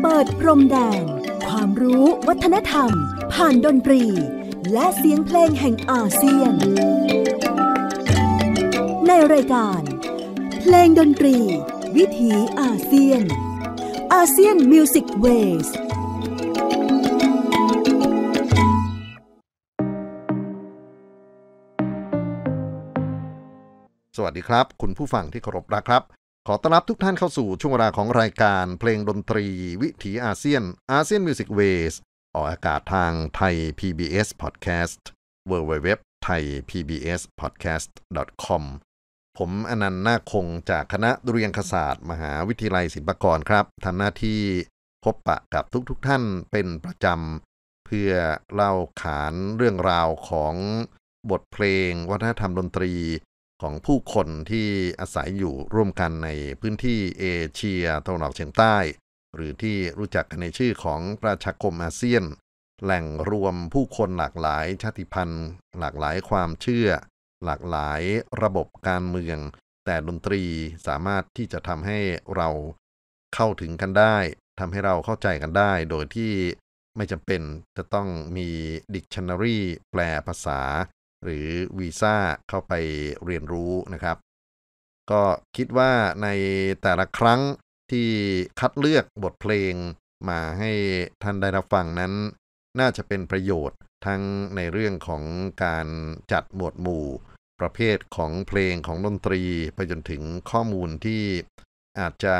เปิดพรมแดง ความรู้วัฒนธรรม ผ่านดนตรี และเสียงเพลงแห่งอาเซียน ในรายการ เพลงดนตรี วิถีอาเซียนอาเซียนมิวสิกเวสสวัสดีครับ คุณผู้ฟังที่เคารพนะครับขอต้อนรับทุกท่านเข้าสู่ช่วงเวลาของรายการเพลงดนตรีวิถีอาเซียนอาเซียนมิวสิกเวสออกอากาศทางไทย PBS Podcast w w w t h a i PBS Podcast com ผมอนันต์นาคงจากคณะดุเรียนศาสตร์ มหาวิทยาลัยศิลปากรครับทำหน้าที่พบปะกับทุกๆทท่านเป็นประจำ เพื่อเล่าขานเรื่องราวของบทเพลงวัฒนธรรมดนตรีของผู้คนที่อาศัยอยู่ร่วมกันในพื้นที่เอเชียตะวันออกเฉียงใต้ หรือที่รู้จักกันในชื่อของประชาคมอาเซียน แหล่งรวมผู้คนหลากหลายชาติพันธุ์หลากหลายความเชื่อ หลากหลายระบบการเมือง แต่ดนตรีสามารถที่จะทำให้เรา เข้าถึงกันได้ทำให้เราเข้าใจกันได้โดยที่ไม่จำเป็นจะต้องมีดิกชันนารีแปลภาษาหรือวีซ่าเข้าไปเรียนรู้นะครับ ก็คิดว่าในแต่ละครั้งที่คัดเลือกบทเพลงมาให้ท่านได้รับฟังนั้น น่าจะเป็นประโยชน์ทั้งในเรื่องของการจัดหมวดหมู่ ประเภทของเพลงของดนตรีไปจนถึงข้อมูลที่อาจจะ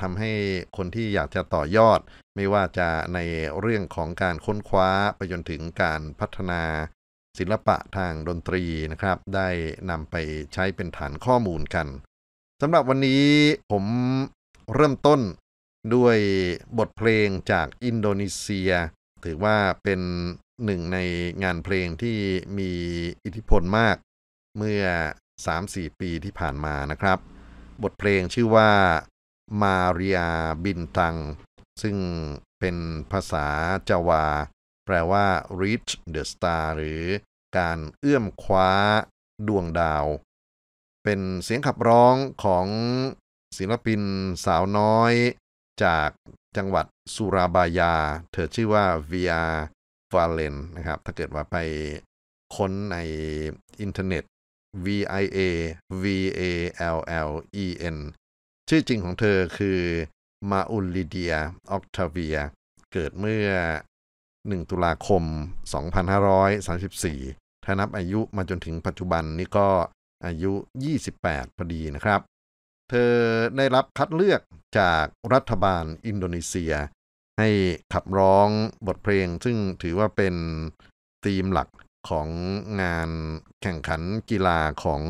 ทำให้คนที่อยากจะต่อยอด ไม่ว่าจะในเรื่องของการค้นคว้าไปจนถึงการพัฒนาศิลปะทางดนตรีนะครับ ได้นำไปใช้เป็นฐานข้อมูลกันสำหรับวันนี้ผมเริ่มต้นด้วยบทเพลงจากอินโดนีเซีย ถือว่าเป็นหนึ่งในงานเพลงที่มีอิทธิพลมาก เมื่อ 3-4 ปีที่ผ่านมานะครับ บทเพลงชื่อว่ามาเรียบินตังซึ่งเป็นภาษาจาวา แปลว่า reach the star หรือการเอื้อมคว้าดวงดาว เป็นเสียงขับร้องของศิลปินสาวน้อยจากจังหวัดสุราบายาเธอชื่อว่า VR v a l e n นะครับถ้าเกิดว่าไปค้นในอินเทอร์เน็ต VIA V A L L E N ชื่อจริงของเธอคือมาอุลลิเดียออกทาเวีย เกิดเมื่อ 1 ตุลาคม 2534ถ้านับอายุมาจนถึงปัจจุบันนี่ก็อายุ 28 พอดีนะครับ เธอได้รับคัดเลือกจากรัฐบาลอินโดนีเซีย ให้ขับร้องบทเพลง ซึ่งถือว่าเป็นธีมหลักของงานแข่งขันกีฬาของ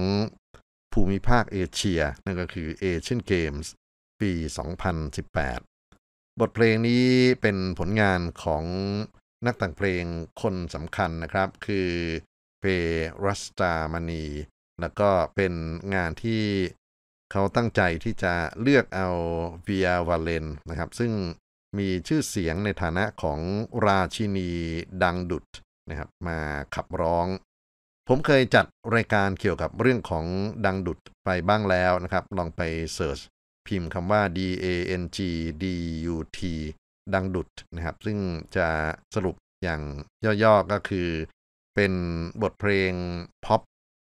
ภูมิภาคเอเชีย นั่นก็คือเอเชียนเกมส์ปี 2018 บทเพลงนี้เป็นผลงานของนักแต่งเพลงคนสำคัญนะครับคือเปรัสตามณีแล้วก็เป็นงานที่เขาตั้งใจที่จะเลือกเอาเวียวาเลนนะครับซึ่งมีชื่อเสียงในฐานะของราชินีดังดุดนะครับมาขับร้อง ผมเคยจัดรายการเกี่ยวกับเรื่องของดังดุดไปบ้างแล้วนะครับ ลองไปเสิร์ชพิมพ์คำว่า D A N G D U T ดังดุดนะครับซึ่งจะสรุปอย่างย่อๆ ก็คือเป็นบทเพลงพ็อป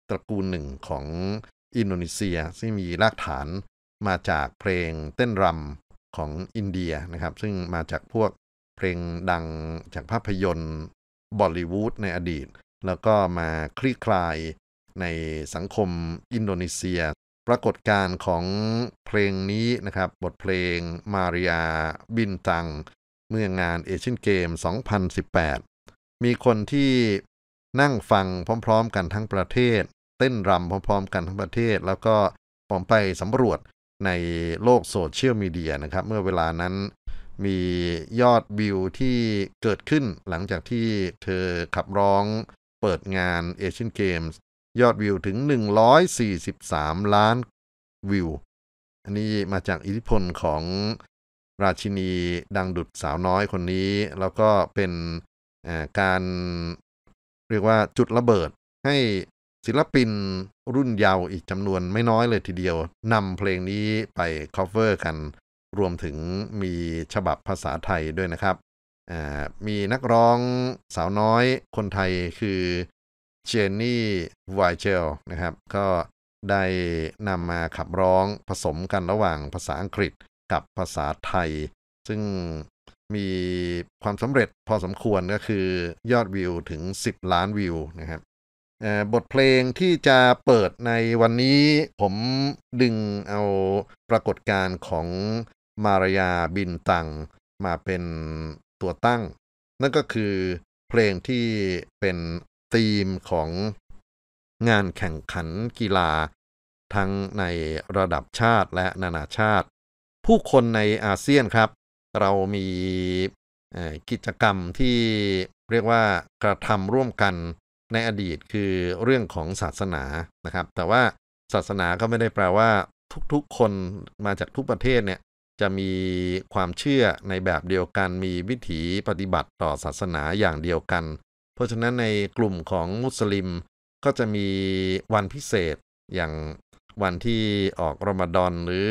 ตระกูลหนึ่งของอินโดนีเซียซึ่งมีรากฐานมาจากเพลงเต้นรำของอินเดียนะครับ ซึ่งมาจากพวกเพลงดังจากภาพยนตร์บอลลีวูดในอดีต แล้วก็มาคลี่คลายในสังคมอินโดนีเซีย ปรากฏการณ์ของเพลงนี้นะครับ บทเพลงมาริยาบินตังเมื่องานเอเชียนเกม 2018 มีคนที่นั่งฟังพร้อม ๆ กันทั้งประเทศ เต้นรำพร้อมๆกันทั้งประเทศ แล้วก็ผมไปสำรวจในโลกโซเชียลมีเดียนะครับเมื่อเวลานั้นมียอดวิวที่เกิดขึ้น หลังจากที่เธอขับร้องเปิดงานเอเชียนเกมส์ยอดวิวถึง 143 ล้านวิว อันนี้มาจากอิทธิพลของราชินีดังดุดสาวน้อยคนนี้ แล้วก็เป็นการเรียกว่าจุดระเบิดให้ศิลปินรุ่นเยาว์อีกจำนวนไม่น้อยเลยทีเดียวนำเพลงนี้ไปคอฟเวอร์กัน รวมถึงมีฉบับภาษาไทยด้วยนะครับ มีนักร้องสาวน้อยคนไทยคือเจนนี่ไวเชลนะครับ ก็ได้นำมาขับร้องผสมกันระหว่างภาษาอังกฤษกับภาษาไทย ซึ่งมีความสำเร็จพอสมควรก็คือยอดวิวถึง 10 ล้านวิวนะครับบทเพลงที่จะเปิดในวันนี้ผมดึงเอาปรากฏการณ์ของมารยาบินตัง มาเป็นตัวตั้ง นั่นก็คือเพลงที่เป็นธีมของงานแข่งขันกีฬา ทั้งในระดับชาติและนานาชาติ ผู้คนในอาเซียนครับเรามีกิจกรรมที่เรียกว่ากระทำร่วมกัน ในอดีตคือเรื่องของศาสนานะครับ แต่ว่าศาสนาก็ไม่ได้แปลว่าทุกๆคนมาจากทุกประเทศเนี่ยจะมีความเชื่อในแบบเดียวกัน มีวิถีปฏิบัติต่อศาสนาอย่างเดียวกัน เพราะฉะนั้นในกลุ่มของมุสลิม ก็จะมีวันพิเศษอย่างวันที่ออกรอมฎอนหรื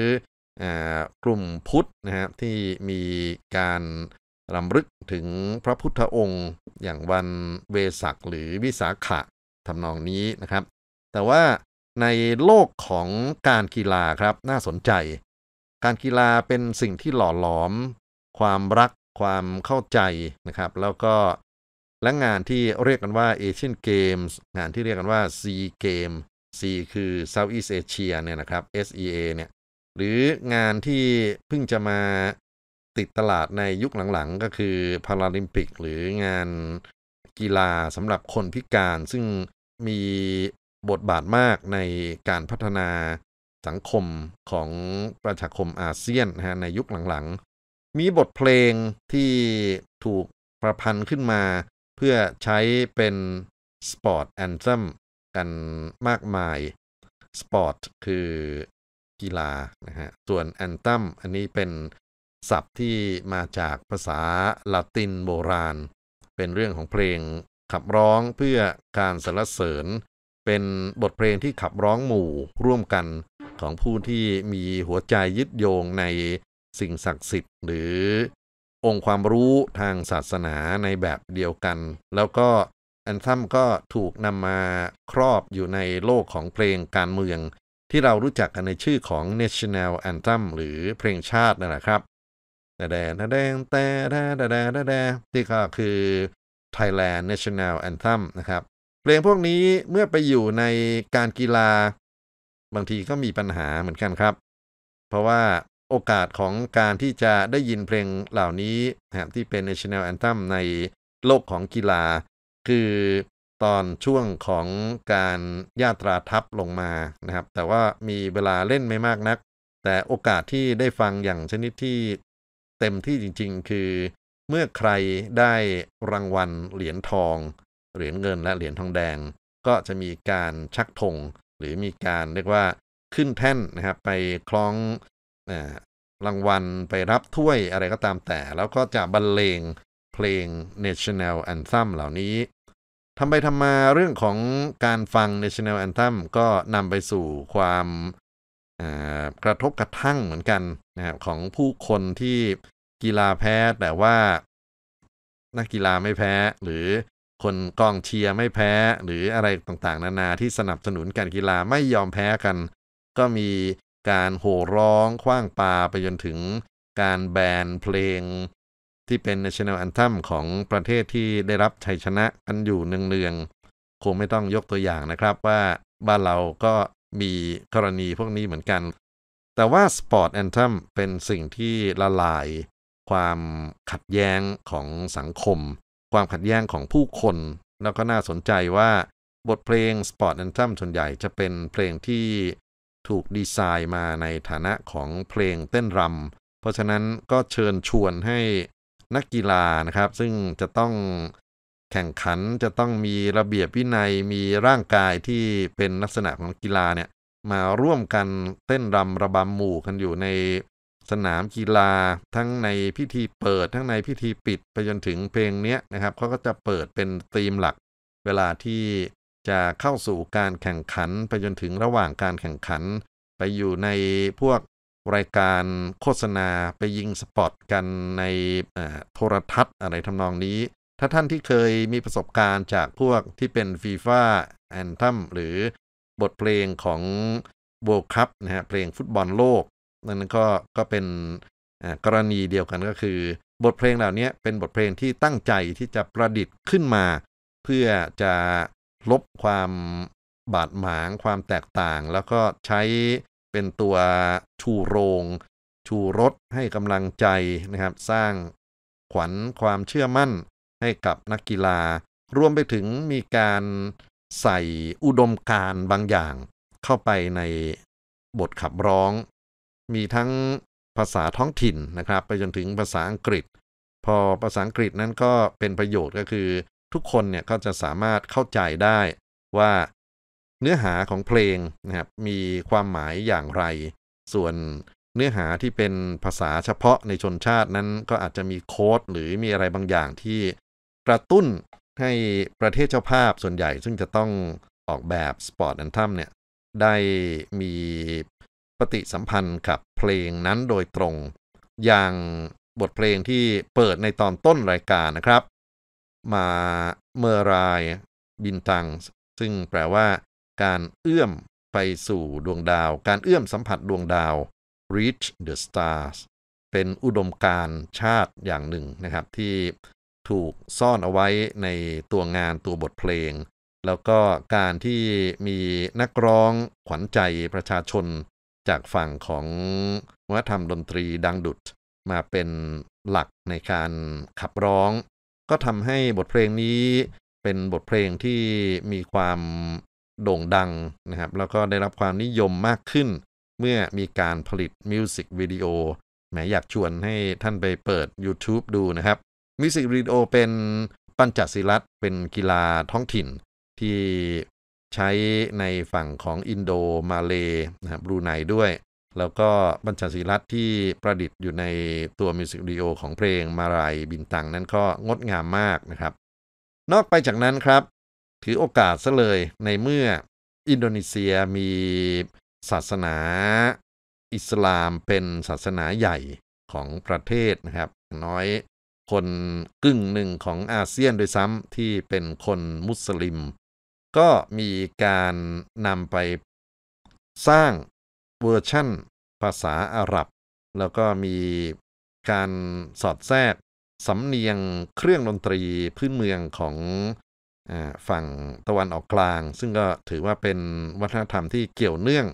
กลุ่มพุทธนะครับที่มีการรำลึกถึงพระพุทธองค์อย่างวันเวสักหรือวิสาขะทำนองนี้นะครับ แต่ว่าในโลกของการกีฬาครับน่าสนใจ การกีฬาเป็นสิ่งที่หล่อหลอม ความรักความเข้าใจนะครับแล้วก็และงานที่เรียกกันว่าเอเชียนเกมส์งานที่เรียกกันว่าซีเกมซีคือ Southeast Asia เนี่ยนะครับ SEA เนี่ยหรืองานที่เพิ่งจะมาติดตลาดในยุคหลังๆก็คือ พาราลิมปิกหรืองานกีฬาสำหรับคนพิการ ซึ่งมีบทบาทมากในการพัฒนาสังคมของประชาคมอาเซียนนะฮะในยุคหลังๆมีบทเพลงที่ถูกประพันธ์ขึ้นมา เพื่อใช้เป็นสปอร์ตแอนซัมกันมากมายสปอร์ตคือกีฬานะฮะส่วนแอนตัมอันนี้เป็นศัพท์ที่มาจากภาษาละตินโบราณ เป็นเรื่องของเพลงขับร้องเพื่อการสรรเสริญ เป็นบทเพลงที่ขับร้องหมู่ร่วมกันของผู้ที่มีหัวใจยึดโยงในสิ่งศักดิ์สิทธิ์หรือองค์ความรู้ทางศาสนาในแบบเดียวกัน แล้วก็แอนทัมก็ถูกนำมาครอบอยู่ในโลกของเพลงการเมืองที่เรารู้จักกันในชื่อของ National Anthem หรือเพลงชาตินั่นแหละครับ แต่แดงแดงแต่แดงแดงแดงที่ก็คือ Thailand National Anthem นะครับ เพลงพวกนี้เมื่อไปอยู่ในการกีฬา บางทีก็มีปัญหาเหมือนกันครับ เพราะว่าโอกาสของการที่จะได้ยินเพลงเหล่านี้ ที่เป็น National Anthem ในโลกของกีฬา คือตอนช่วงของการยาตราทัพลงมานะครับแต่ว่ามีเวลาเล่นไม่มากนัก แต่โอกาสที่ได้ฟังอย่างชนิดที่เต็มที่จริงๆคือ เมื่อใครได้รางวัลเหรียญทอง เหรียญเงินและเหรียญทองแดง ก็จะมีการชักธงหรือมีการเรียกว่าขึ้นแท่นนะครับ ไปคล้องรางวัลไปรับถ้วยอะไรก็ตามแต่ แล้วก็จะบรรเลงเพลง national anthem เหล่านี้ทำไปทำมาเรื่องของการฟัง National Anthem ก็นำไปสู่ความกระทบกระทั่งเหมือนกันนะของผู้คนที่กีฬาแพ้ แต่ว่า นักกีฬาไม่แพ้ หรือคนกองเชียร์ไม่แพ้หรืออะไรต่างๆนานาที่สนับสนุนการกีฬาไม่ยอมแพ้กัน ก็มีการโห่ร้องคว้างปาไปจนถึงการแบนเพลงที่เป็น National Anthem ของประเทศที่ได้รับชัยชนะกันอยู่เนืองๆคงไม่ต้องยกตัวอย่างนะครับว่าบ้านเราก็มีกรณีพวกนี้เหมือนกัน แต่ว่า Sport Anthem เป็นสิ่งที่ละลาย ความขัดแย้งของสังคม ความขัดแย้งของผู้คน แล้วก็น่าสนใจว่าบทเพลง Sport Anthem ส่วนใหญ่จะเป็นเพลงที่ถูกดีไซน์มาในฐานะของเพลงเต้นรำเพราะฉะนั้นก็เชิญชวนให้นักกีฬานะครับ ซึ่งจะต้องแข่งขันจะต้องมีระเบียบวินัยมีร่างกายที่เป็นลักษณะของกีฬาเนี่ยมาร่วมกันเต้นรำระบำหมู่กันอยู่ในสนามกีฬาทั้งในพิธีเปิดทั้งในพิธีปิดไปจนถึงเพลงเนี้ยนะครับเขาก็จะเปิดเป็นธีมหลัก เวลาที่จะเข้าสู่การแข่งขันไปจนถึงระหว่างการแข่งขันไปอยู่ในพวกรายการโฆษณาไปยิงสปอต กันในโทรทัศน์อะไรทำนองนี้ ถ้าท่านที่เคยมีประสบการณ์จากพวกที่เป็นฟีฟ่าแอนทัมหรือบทเพลงของโบคัพนะฮะเพลงฟุตบอลโลก นั้นก็ก็เป็นกรณีเดียวกันก็คือ บทเพลงเหล่านี้เป็นบทเพลงที่ตั้งใจที่จะประดิษฐ์ขึ้นมา เพื่อจะลบความบาดหมางความแตกต่างแล้วก็ใช้เป็นตัวชูโรง ชูรถให้กำลังใจนะครับ สร้างขวัญความเชื่อมั่นให้กับนักกีฬารวมไปถึงมีการใส่อุดมการบางอย่างเข้าไปในบทขับร้อง มีทั้งภาษาท้องถิ่นนะครับไปจนถึงภาษาอังกฤษ พอภาษาอังกฤษนั้นก็เป็นประโยชน์ก็คือ ทุกคนเนี่ยก็จะสามารถเข้าใจได้ว่าเนื้อหาของเพลงนะครับ มีความหมายอย่างไร ส่วนเนื้อหาที่เป็นภาษาเฉพาะในชนชาตินั้นก็อาจจะมีโค้ด หรือมีอะไรบางอย่างที่กระตุ้นให้ประเทศเจ้าภาพส่วนใหญ่ ซึ่งจะต้องออกแบบสปอร์ตแอนทัมเนี่ย ได้มีปฏิสัมพันธ์กับเพลงนั้นโดยตรง อย่างบทเพลงที่เปิดในตอนต้นรายการนะครับ มาเมอรายบินตัง ซึ่งแปลว่าการเอื้อมไปสู่ดวงดาว การเอื้อมสัมผัสดวงดาว reach the stars เป็นอุดมการชาติอย่างหนึ่งนะครับ ที่ถูกซ่อนเอาไว้ในตัวงานตัวบทเพลง แล้วก็การที่มีนักร้องขวัญใจประชาชนจากฝั่งของวัฒนธรรมดนตรีดังดุด มาเป็นหลักในการขับร้อง ก็ทำให้บทเพลงนี้ เป็นบทเพลงที่มีความโด่งดังนะครับแล้วก็ได้รับความนิยมมากขึ้น เมื่อมีการผลิตมิวสิกวิดีโอแหมอยากชวนให้ท่านไปเปิด YouTube ดูนะครับมิวสิกวิดีโอเป็นปัญจศิลัตเป็นกีฬาท้องถิ่น ที่ใช้ในฝั่งของอินโดมาเลนะครับรูไนด้วย แล้วก็บัญชาศิลัตที่ประดิษฐ์อยู่ในตัวมิวสิกวิดีโอของเพลงมารายบินตัง นั้นก็งดงามมากนะครับ นอกไปจากนั้นครับถือโอกาสซะเลยในเมื่ออินโดนีเซียมีศาสนา อิสลามเป็นศาสนาใหญ่ของประเทศนะครับน้อยคนกึ่งหนึ่งของอาเซียนโดยซ้ำที่เป็นคนมุสลิม ก็มีการนำไปสร้างเวอร์ชั่นภาษาอาหรับ แล้วก็มีการสอดแทรกสำเนียงเครื่องดนตรีพื้นเมืองของฝั่งตะวันออกกลาง ซึ่งก็ถือว่าเป็นวัฒนธรรมที่เกี่ยวเนื่อง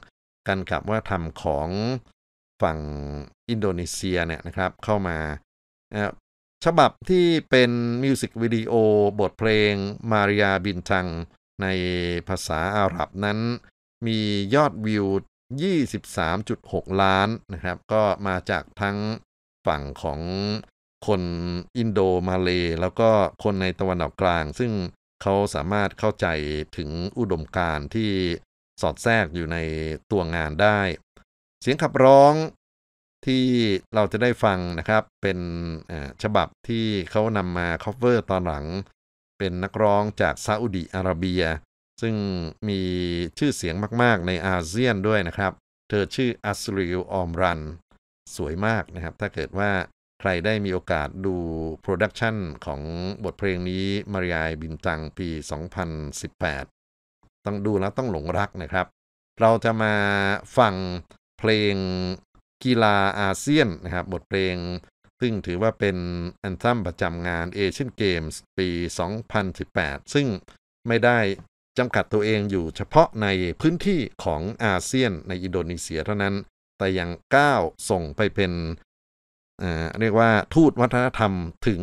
กันกับวัฒนธรรมของฝั่งอินโดนีเซียเนี่ยนะครับเข้ามาฉบับที่เป็นมิวสิกวิดีโอ บทเพลงมาริยาบินทัง ในภาษาอาหรับนั้น มียอดวิว 23.6 ล้านนะครับก็มาจากทั้งฝั่งของคนอินโดมาเลแล้วก็คนในตะวันออกกลาง ซึ่งเขาสามารถเข้าใจถึงอุดมการณ์ที่สอดแทรกอยู่ในตัวงานได้ เสียงขับร้องที่เราจะได้ฟังนะครับเป็นฉบับที่เขานำมาคเวอร์ตอนหลัง เป็นนักร้องจากซาอุดีอาระเบีย ซึ่งมีชื่อเสียงมาก ๆในอาเซียนด้วยนะครับ เธอชื่ออัสริลออมรันสวยมากนะครับถ้าเกิดว่าใครได้มีโอกาสดูโปรดักชันของบทเพลงนี้มารยายบินตังปี 2018 ต้องดูแล้วต้องหลงรักนะครับ เราจะมาฟังเพลงกีฬาอาเซียนนะครับบทเพลงซึ่งถือว่าเป็นอันทัมประจำงานเอเชียนเกมส์ปี 2018 ซึ่งไม่ได้จำกัดตัวเองอยู่เฉพาะในพื้นที่ของอาเซียน ในอินโดนีเซียเท่านั้น แต่ยังก้าวส่งไปเป็นเรียกว่าทูตวัฒนธรรมถึง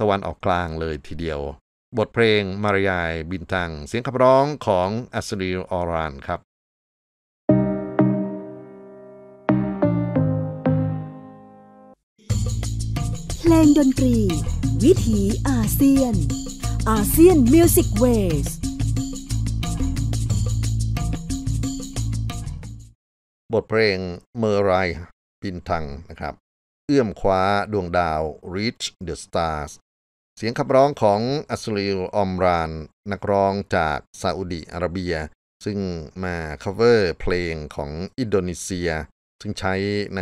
ตะวันออกกลางเลยทีเดียว บทเพลงมารยายบินทัง เสียงขับร้องของ อัสรีออรานครับเพลงดนตรี วิถีอาเซียนอาเซียนมิวสิกเวสบทเพลงเมอรายบินทังนะครับเอื้อมคว้าดวงดาว Reach the Stars เสียงขับร้องของอัสลิลออมราน นักร้องจากซาอุดีอาระเบีย ซึ่งมา cover เพลงของอินโดนีเซีย ซึ่งใช้ใน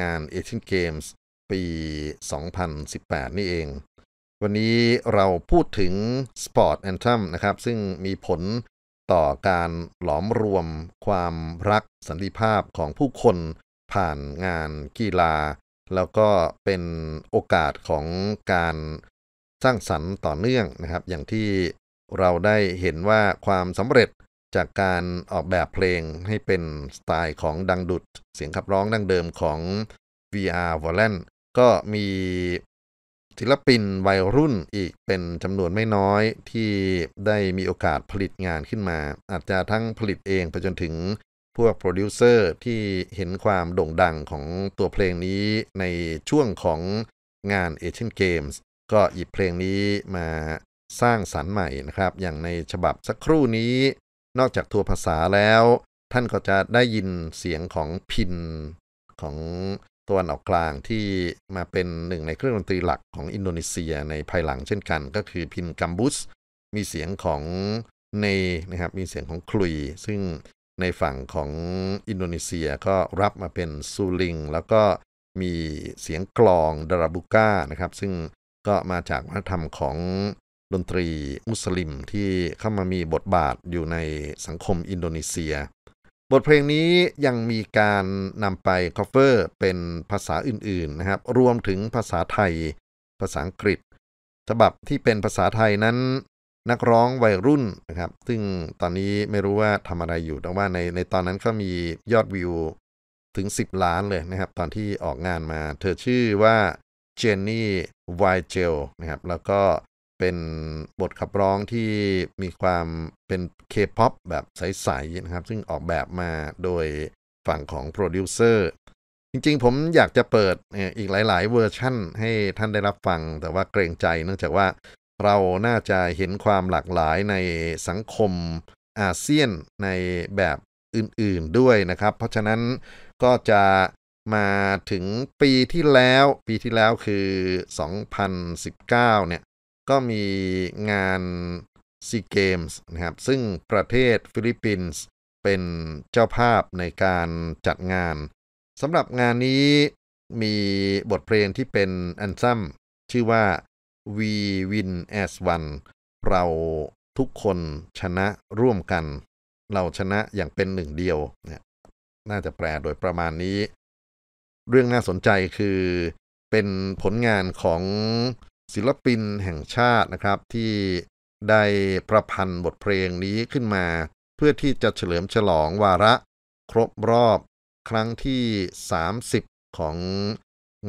งาน Asian Games ปี 2018 นี่เอง วันนี้เราพูดถึง Sport Anthem นะครับ ซึ่งมีผลต่อการหลอมรวมความรักสันติภาพของผู้คนผ่านงานกีฬาแล้วก็เป็นโอกาสของการสร้างสรรค์ต่อเนื่องนะครับ อย่างที่เราได้เห็นว่าความสำเร็จจากการออกแบบเพลงให้เป็นสไตล์ของดังดุด เสียงขับร้องดังเดิมของ VR v o l a n ก็มีศิลปินวัยรุ่นอีกเป็นจำนวนไม่น้อยที่ได้มีโอกาสผลิตงานขึ้นมา อาจจะทั้งผลิตเองไปจนถึงพวกโปรดิวเซอร์ที่เห็นความโด่งดังของตัวเพลงนี้ในช่วงของงานเอเชียนเกมส์ก็หยิบเพลงนี้มาสร้างสารรค์ใหม่นะครับ อย่างในฉบับสักครู่นี้ นอกจากทัวภาษาแล้ว ท่านก็จะได้ยินเสียงของพินของตัวนออกกลางที่มาเป็นหนึ่งในเครื่องดนตรีหลักของอินโดนีเซียในภายหลังเช่นกันก็คือพินกัมบุสมีเสียงของเนนะครับมีเสียงของคลุย ซึ่งในฝั่งของอินโดนีเซียก็รับมาเป็นซูลิง แล้วก็มีเสียงกลองดาราบุก้านะครับ ซึ่งก็มาจากวัฒนธรรมของดนตรีมุสลิมที่เข้ามามีบทบาทอยู่ในสังคมอินโดนีเซีย บทเพลงนี้ยังมีการนำไปคอฟเวอร์เป็นภาษาอื่นๆนะครับรวมถึงภาษาไทย ภาษาอังกฤษฉบับที่เป็นภาษาไทยนั้นนักร้องวัยรุ่นนะครับ ซึ่งตอนนี้ไม่รู้ว่าทำอะไรอยู่ แต่ว่าในในตอนนั้นก็มียอดวิวถึง 10 ล้านเลยนะครับ ตอนที่ออกงานมา เธอชื่อว่าเจนนี่ไวเจลนะครับ แล้วก็เป็นบทขับร้องที่มีความเป็นเคป๊อปแบบใสๆนะครับ ซึ่งออกแบบมาโดยฝั่งของโปรดิวเซอร์ จริง ๆผมอยากจะเปิดอีกหลายๆ เวอร์ชั่นให้ท่านได้รับฟัง แต่ว่าเกรงใจ เนื่องจากว่าเราน่าจะเห็นความหลากหลายในสังคมอาเซียนในแบบอื่นๆด้วยนะครับ เพราะฉะนั้นก็จะมาถึงปีที่แล้วปีที่แล้วคือ 2019 เนี่ยก็มีงานซีเกมส์นะครับ ซึ่งประเทศฟิลิปปินส์เป็นเจ้าภาพในการจัดงานสำหรับงานนี้มีบทเพลงที่เป็นอันซัมชื่อว่า we win as one เราทุกคนชนะร่วมกัน เราชนะอย่างเป็นหนึ่งเดียวเนี่ยน่าจะแปลโดยประมาณนี้ เรื่องน่าสนใจคือ เป็นผลงานของศิลปินแห่งชาตินะครับ ที่ได้ประพันธ์บทเพลงนี้ขึ้นมา เพื่อที่จะเฉลิมฉลองวาระครบรอบครั้งที่ 30 ของ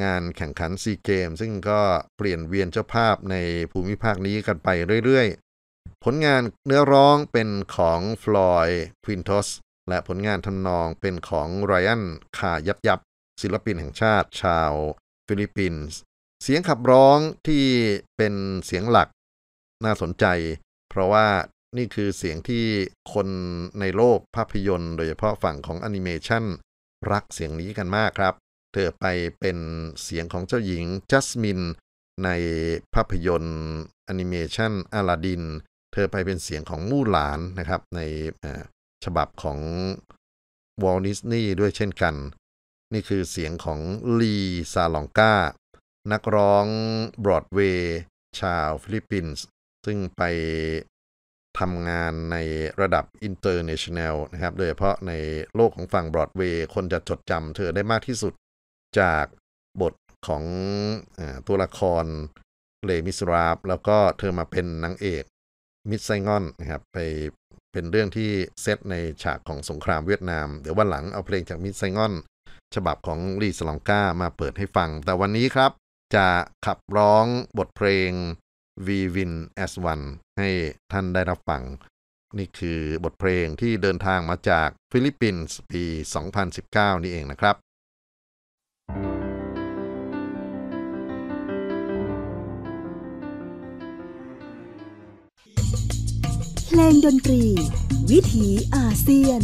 งานแข่งขันซีเกมซึ่งก็เปลี่ยนเวียนเจ้าภาพในภูมิภาคนี้กันไปเรื่อย ๆ ผลงานเนื้อร้องเป็นของฟลอยด์ควินทอสและผลงานทำนองเป็นของไรอันคายับยับศิลปินแห่งชาติชาวฟิลิปปินส์เสียงขับร้องที่เป็นเสียงหลัก น่าสนใจ เพราะว่านี่คือเสียงที่คนในโลกภาพยนตร์ โดยเฉพาะฝั่งของแอนิเมชันรักเสียงนี้กันมากครับเธอไปเป็นเสียงของเจ้าหญิงจัสมินในภาพยนตร์แอนิเมชันอลาดิน เธอไปเป็นเสียงของมู่หลานนะครับในฉบับของวอลนิสนี่ด้วยเช่นกัน นี่คือเสียงของลีซาลองกานักร้องบรอดเวย์ชาวฟิลิปปินส์ ซึ่งไปทำงานในระดับอินเตอร์เนชั่นแนลนะครับโดยเฉพาะในโลกของฝั่งบรอดเวย์คนจะจดจำเธอได้มากที่สุดจากบทของอตัวละครเลมิสราบแล้วก็เธอมาเป็นนางเอกมิสไซงอนนะครับไปเป็นเรื่องที่เซตในฉากของสงครามเวียดนามเดี๋ยววันหลังเอาเพลงจากมิสไซงอนฉบับของลีสลองก้ามาเปิดให้ฟัง แต่วันนี้ครับ จะขับร้องบทเพลง V ินเอสวันให้ท่านได้รับฟัง นี่คือบทเพลงที่เดินทางมาจากฟิลิปปินส์ปี 2019 นี่เองนะครับเพลงดนตรี วิถีอาเซียน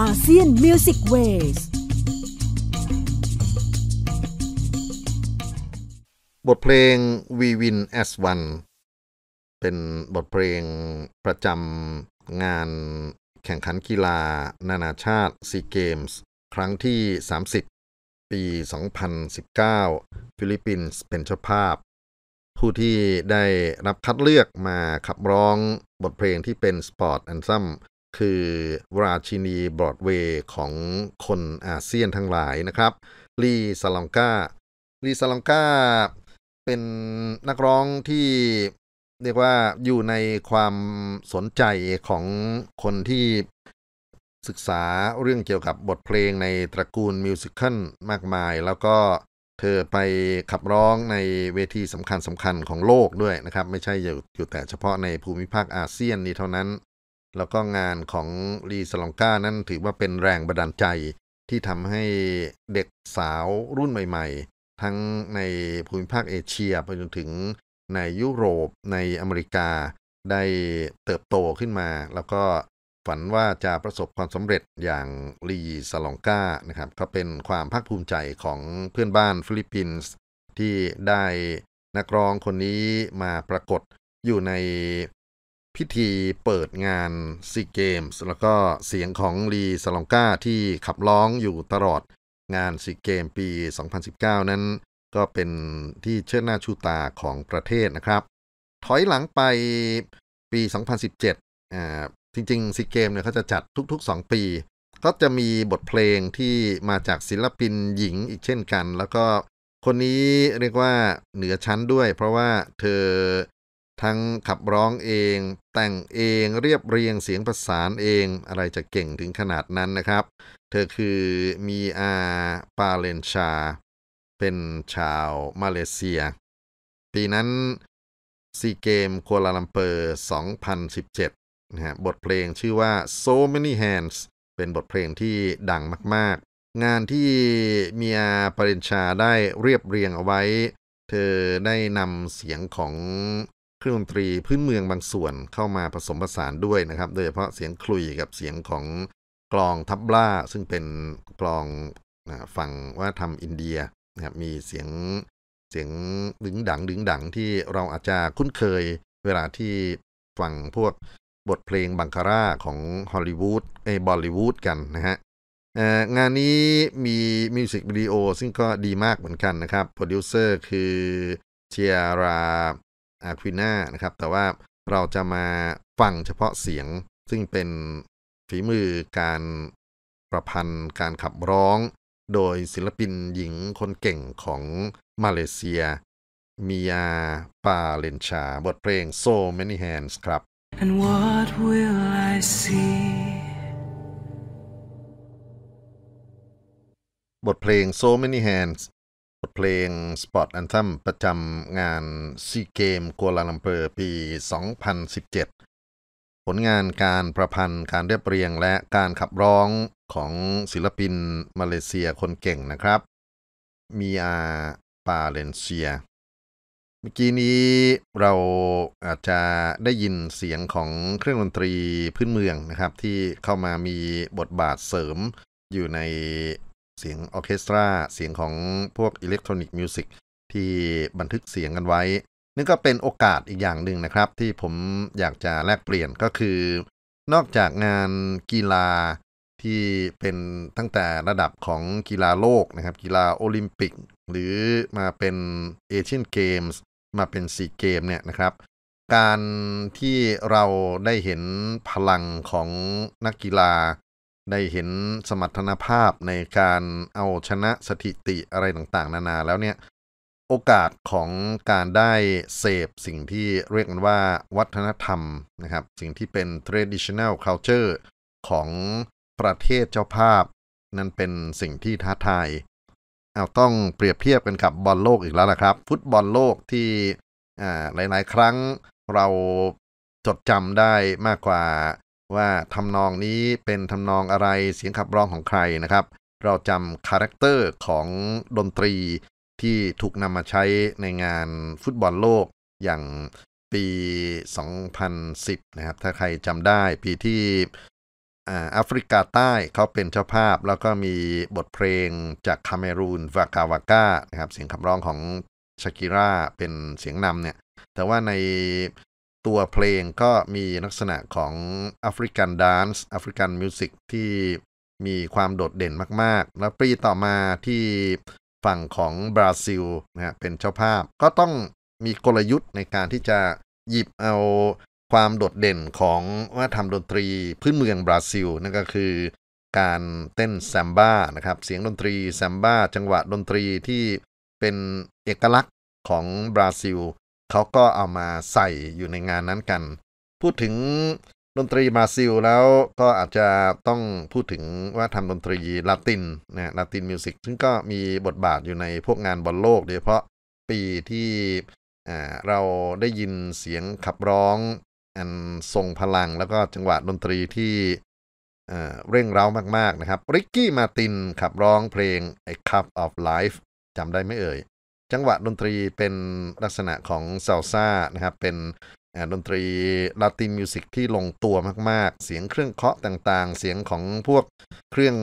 อาเซียนมิวสิกเวสบทเพลง We Win as One เป็นบทเพลงประจำงานแข่งขันกีฬา นานาชาติซีเกมส์ครั้งที่ 30 ปี 2019 ฟิลิปปินส์เป็นเจ้าภาพผู้ที่ได้รับคัดเลือกมาขับร้องบทเพลงที่เป็นสปอร์ตแอนซัมคือราชินีบรอดเวย์ของคนอาเซียนทั้งหลายนะครับลีซาลองกาลีซาลองกาเป็นนักร้องที่เรียกว่าอยู่ในความสนใจของคนที่ศึกษาเรื่องเกี่ยวกับบทเพลงในตระกูลมิวสิคลมากมายแล้วก็เธอไปขับร้องในเวทีสำคัญสำคัญของโลกด้วยนะครับ ไม่ใช่อยู่แต่เฉพาะในภูมิภาคอาเซียนนี้เท่านั้น แล้วก็งานของลีสลองก้านั้นถือว่าเป็นแรงบันดาลใจที่ทำให้เด็กสาวรุ่นใหม่ๆ ทั้งในภูมิภาคเอเชียไปจนถึงในยุโรปในอเมริกาได้เติบโตขึ้นมาแล้วก็ฝันว่าจะประสบความสำเร็จอย่างลีซาลองกานะครับ ก็เป็นความภาคภูมิใจของเพื่อนบ้านฟิลิปปินส์ที่ได้นักร้องคนนี้มาปรากฏอยู่ในพิธีเปิดงานซีเกมส์ แล้วก็เสียงของลีซาลองกาที่ขับร้องอยู่ตลอดงานซีเกมปี 2019 นั้นก็เป็นที่เชิดหน้าชูตาของประเทศนะครับ ถอยหลังไปปี 2017จริงๆซีเกมเนี่ยเขาจะจัดทุกๆ 2 ปี ก็จะมีบทเพลงที่มาจากศิลปินหญิงอีกเช่นกัน แล้วก็คนนี้เรียกว่าเหนือชั้นด้วย เพราะว่าเธอทั้งขับร้องเองแต่งเองเรียบเรียงเสียงประสานเองอะไรจะเก่งถึงขนาดนั้นนะครับ เธอคือมีอาปาเลนชา เป็นชาว มาเลเซีย ปีนั้นซีเกมคัวลาลัมเปอร์ 2017นะฮะบทเพลงชื่อว่า so many hands เป็นบทเพลงที่ดังมาก ๆ งานที่เมียปริญชาได้เรียบเรียงเอาไว้ เธอได้นำเสียงของเครื่องดนตรีพื้นเมืองบางส่วนเข้ามาผสมผสานด้วยนะครับ โดยเฉพาะเสียงคลุยกับเสียงของกลองทับล่า ซึ่งเป็นกลองฝั่งว่าทำอินเดียนะครับ มีเสียงเสียงดึงดังดึงดังที่เราอาจจะคุ้นเคยเวลาที่ฟังพวกบทเพลงบังคาร่าของฮอลลีวูดเอบอลลีวูดกันนะฮะงานนี้มีมิวสิกวิดีโอซึ่งก็ดีมากเหมือนกันนะครับโปรดิวเซอร์คือเทียราอาควิน่านะครับ แต่ว่าเราจะมาฟังเฉพาะเสียง ซึ่งเป็นฝีมือการประพันธ์การขับร้อง โดยศิลปินหญิงคนเก่งของมาเลเซีย มียาปาเลนชา บทเพลง So Many Hands ครับ and what will I see บทเพลง So Many Hands บทเพลง Spot Anthem ประจำงานซ Game กัวลาลัมเปอร์ ปี 2017 ผลงานการประพันธ์การเรียบเรียงและการขับร้องของศิลปิน มาเลเซียคนเก่งนะครับ มีอา ปาเลนเซียเมื่อกี้นี้เราอาจจะได้ยินเสียงของเครื่องดนตรีพื้นเมืองนะครับที่เข้ามามีบทบาทเสริม อยู่ในเสียงออเคสตราเสียงของพวกอิเล็กทรอนิกส์มิวสิกที่บันทึกเสียงกันไว้นี่ก็เป็นโอกาสอีกอย่างหนึ่งนะครับ ที่ผมอยากจะแลกเปลี่ยนก็คือ นอกจากงานกีฬาที่เป็นตั้งแต่ระดับของกีฬาโลกนะครับกีฬาโอลิมปิก หรือมาเป็นเอเชียนเกมส์มาเป็นสีเกมเนี่ยนะครับการที่เราได้เห็นพลังของนักกีฬา ได้เห็นสมรรถนภาพในการเอาชนะสถิติอะไรต่างๆ นานา แล้วเนี่ยโอกาสของการได้เสพสิ่งที่เรียกกันว่าวัฒนธรรมนะครับสิ่งที่เป็น traditional culture ของประเทศเจ้าภาพ นั่นเป็นสิ่งที่ท้าทายเาต้องเปรียบเทียบกันกับบอลโลกอีกแล้วนะครับ ฟุตบอลโลกที่หลายๆ ครั้งเราจดจำได้มากกว่าว่าทำนองนี้เป็นทำนองอะไรเสียงขับร้องของใครนะครับ เราจำคาแรคเตอร์ของดนตรี ที่ถูกนำมาใช้ในงานฟุตบอลโลกอย่างปี 2010 นะครับ ถ้าใครจำได้ปีที่แอฟริกาใต้เขาเป็นเจ้าภาพ แล้วก็มีบทเพลงจากคาเมรูนวากาวาก้านะครับเสียงขับร้องของชากิร่าเป็นเสียงนำเนี่ย แต่ว่าในตัวเพลงก็มีลักษณะของแอฟริกันดานซ์แอฟริกันมิวสิกที่มีความโดดเด่นมาก ๆ แล้วปีต่อมาที่ฝั่งของบราซิลนะฮะเป็นเจ้าภาพ ก็ต้องมีกลยุทธ์ในการที่จะหยิบเอาความโดดเด่นของวัฒนธรรมดนตรีพื้นเมืองบราซิลนั่นก็คือการเต้นแซมบ้านะครับ เสียงดนตรีแซมบ้าจังหวะดนตรีที่เป็นเอกลักษณ์ของบราซิลเขาก็เอามาใส่อยู่ในงานนั้นกัน พูดถึงดนตรีบราซิลแล้วก็อาจจะต้องพูดถึงว่าทำดนตรีลาตินนะลาตินมิวสิกซึ่งก็มีบทบาทอยู่ในพวกงานบอลโลกโดยเฉพาะปีที่เราได้ยินเสียงขับร้องอันทรงพลังแล้วก็จังหวะดนตรีที่เร่งเร้ามากๆนะครับริกกี้มาตินขับร้องเพลง A Cup of Life จำได้ไม่เอ่ย จังหวะดนตรีเป็นลักษณะของซาลซ่านะครับเป็นดนตรีลาตินมิวสิกที่ลงตัวมากๆ เสียงเครื่องเคาะต่างๆ เสียงของพวกเครื่อง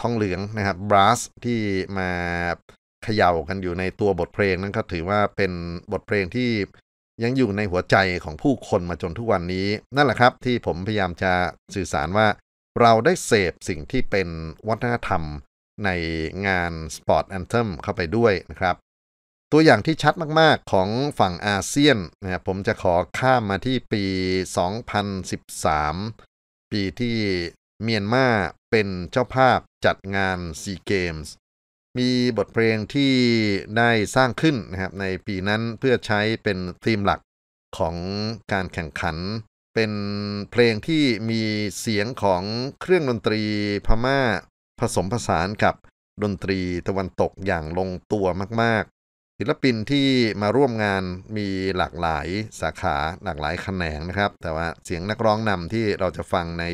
ทองเหลืองนะครับบรัสที่มาเขย่ากันอยู่ในตัวบทเพลงนั้นก็ถือว่าเป็นบทเพลงที่ยังอยู่ในหัวใจของผู้คนมาจนทุกวันนี้ นั่นแหละครับที่ผมพยายามจะสื่อสารว่า เราได้เสพสิ่งที่เป็นวัฒนธรรมในงานสปอร์ตแอนเทมเข้าไปด้วยนะครับ ตัวอย่างที่ชัดมากๆของฝั่งอาเซียนนะผมจะขอข้ามมาที่ปี 2013 ปีที่เมียนมาเป็นเจ้าภาพจัดงานซีเกมสมีบทเพลงที่ได้สร้างขึ้นนะครับในปีนั้นเพื่อใช้เป็นธีมหลักของการแข่งขัน เป็นเพลงที่มีเสียงของเครื่องดนตรีพมา่า ผสมผสานกับดนตรีตะวันตกอย่างลงตัวมาก ๆ ศิลปินที่มาร่วมงานมีหลากหลายสาขาหลากหลายแขนงนะครับแต่ว่าเสียงนักร้องนำที่เราจะฟังใน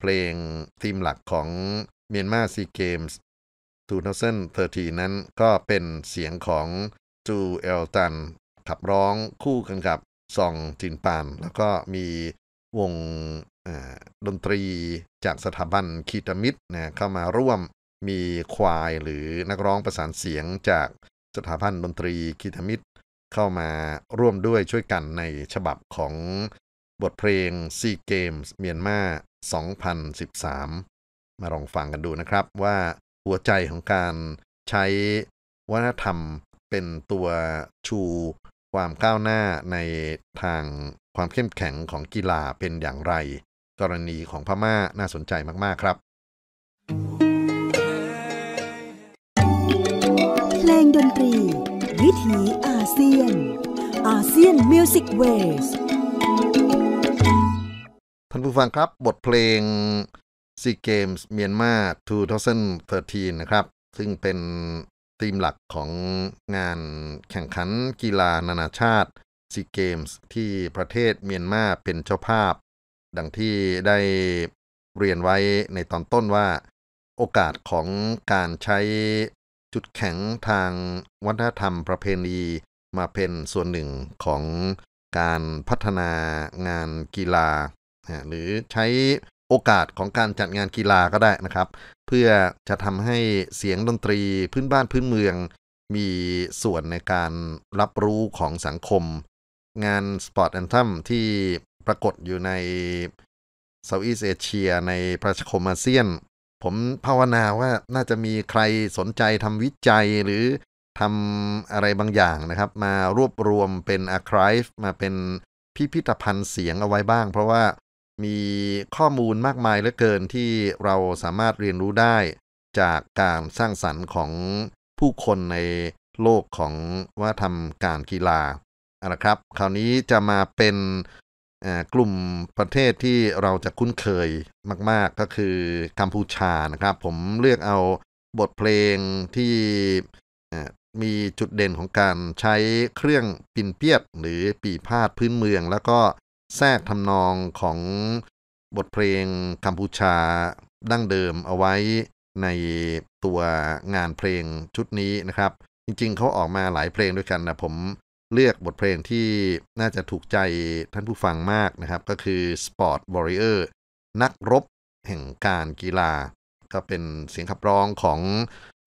เพลงธีมหลักของเมียนมาซีเกมส์2013นั้นก็เป็นเสียงของจูเอลตันขับร้องคู่กันกับซองจินปานแล้วก็มีวงดนตรีจากสถาบันคีตามิดนะเข้ามาร่วมมีควายหรือนักร้องประสานเสียงจากสถาบันดนตรีคีตามิดเข้ามาร่วมด้วยช่วยกันในฉบับของบทเพลงซีเกมส์เมียนมา 2013 มาลองฟังกันดูนะครับว่าหัวใจของการใช้วัฒนธรรมเป็นตัวชูความก้าวหน้าในทางความเข้มแข็งของกีฬาเป็นอย่างไร กรณีของพม่าน่าสนใจมาก ๆ ครับเพลงดนตรี วิถีอาเซียนอาเซียนมิวสิกเวสท่านผู้ฟังครับบทเพลงซีเกมส์เมียนมา2013 นะครับ ซึ่งเป็นธีมหลักของงานแข่งขันกีฬานานาชาติซีเกมส์ที่ประเทศเมียนมาเป็นเจ้าภาพ ดังที่ได้เรียนไว้ในตอนต้นว่า โอกาสของการใช้จุดแข็งทางวัฒนธรรมประเพณี มาเป็นส่วนหนึ่งของการพัฒนางานกีฬา หรือใช้โอกาสของการจัดงานกีฬาก็ได้นะครับ เพื่อจะทำให้เสียงดนตรีพื้นบ้านพื้นเมือง มีส่วนในการรับรู้ของสังคม งานสปอร์ตแอนทัมที่ปรากฏอยู่ในเซาท์อีสเอเชียในประชาคมอาเซียน ผมภาวนาว่าน่าจะมีใครสนใจทำวิจัยหรือทำอะไรบางอย่างนะครับ มารวบรวมเป็นอาร์คีฟมาเป็นพิพิธภัณฑ์เสียงเอาไว้บ้างเพราะว่ามีข้อมูลมากมายเหลือเกินที่เราสามารถเรียนรู้ได้ จากการสร้างสรรค์ของผู้คนในโลกของว่าทำการกีฬาอะนะครับ คราวนี้จะมาเป็นกลุ่มประเทศที่เราจะคุ้นเคยมากๆ ก็คือกัมพูชานะครับ ผมเลือกเอาบทเพลงที่มีจุดเด่นของการใช้เครื่องปินเปียบหรือปีพาดพื้นเมืองแล้วก็แทรกทำนองของบทเพลงกัมพูชา ดั้งเดิมเอาไว้ในตัวงานเพลงชุดนี้นะครับ จริงๆเขาออกมาหลายเพลงด้วยกันนะ ผมเลือกบทเพลงที่น่าจะถูกใจท่านผู้ฟังมากนะครับ ก็คือ Sport Warrior นักรบแห่งการกีฬา ก็เป็นเสียงขับร้องของ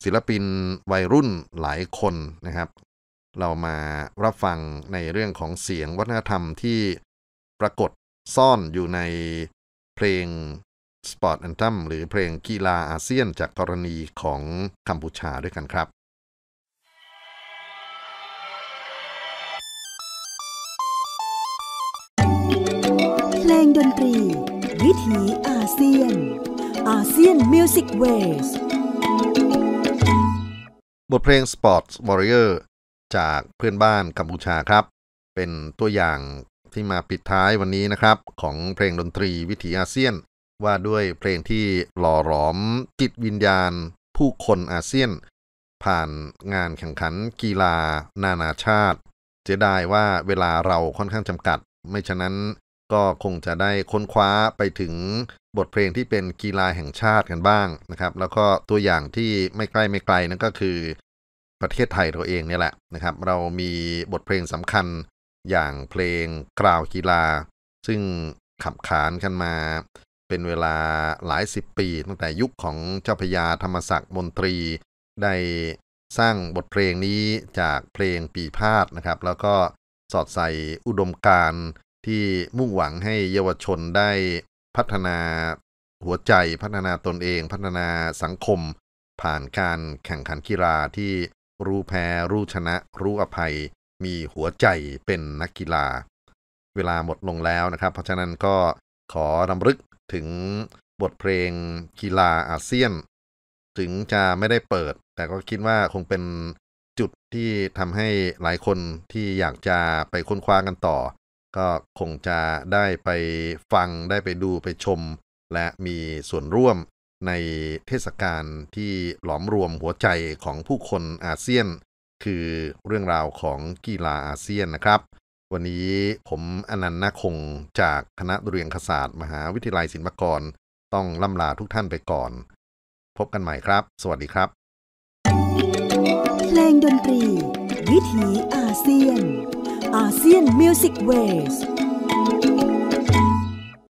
ศิลปินวัยรุ่นหลายคนนะครับ เรามารับฟังในเรื่องของเสียงวัฒนธรรมที่ปรากฏซ่อนอยู่ในเพลงสปอร์ตแอนทัมหรือเพลงกีฬาอาเซียนจากกรณีของกัมพูชาด้วยกันครับเพลงดนตรี วิถีอาเซียนอาเซียนมิวสิกเวสบทเพลง Sports Warrior จากเพื่อนบ้านกัมพูชาครับ เป็นตัวอย่างที่มาปิดท้ายวันนี้นะครับของเพลงดนตรีวิถีอาเซียน ว่าด้วยเพลงที่หล่อหลอมจิตวิญญาณผู้คนอาเซียน ผ่านงานแข่งขันกีฬานานาชาติ จะได้ว่าเวลาเราค่อนข้างจำกัด ไม่ฉะนั้นก็คงจะได้ค้นคว้าไปถึงบทเพลงที่เป็นกีฬาแห่งชาติกันบ้างนะครับ แล้วก็ตัวอย่างที่ไม่ใกล้ไม่ไกลนั่นก็คือ ประเทศไทยตัวเองเนี่ยแหละนะครับ เรามีบทเพลงสำคัญอย่างเพลงกล่าวกีฬา ซึ่งขับขานกันมา เป็นเวลาหลายสิบปี ตั้งแต่ยุคของเจ้าพยาธรรมศักดิ์มนตรี ได้สร้างบทเพลงนี้จากเพลงปีพาดนะครับ แล้วก็สอดใส่อุดมการที่มุ่งหวังให้เยาวชนได้พัฒนาหัวใจพัฒนาตนเองพัฒนาสังคม ผ่านการแข่งขันกีฬาที่รู้แพ้รู้ชนะรู้อภัยมีหัวใจเป็นนักกีฬา เวลาหมดลงแล้วนะครับ เพราะฉะนั้นก็ขอรำลึกถึงบทเพลงกีฬาอาเซียน ถึงจะไม่ได้เปิด แต่ก็คิดว่าคงเป็นจุดที่ทำให้หลายคนที่อยากจะไปค้นคว้ากันต่อ ก็คงจะได้ไปฟังได้ไปดูไปชม และมีส่วนร่วมในเทศกาลที่หลอมรวมหัวใจของผู้คนอาเซียนคือเรื่องราวของกีฬาอาเซียนนะครับ วันนี้ผมอนันต์นาคงจากคณะเรียนศาสตร์ มหาวิทยาลัยศิลปากรต้องล่ำลาทุกท่านไปก่อน พบกันใหม่ครับ สวัสดีครับเพลงดนตรี วิถีอาเซียนอาเซียนมิวสิกเวส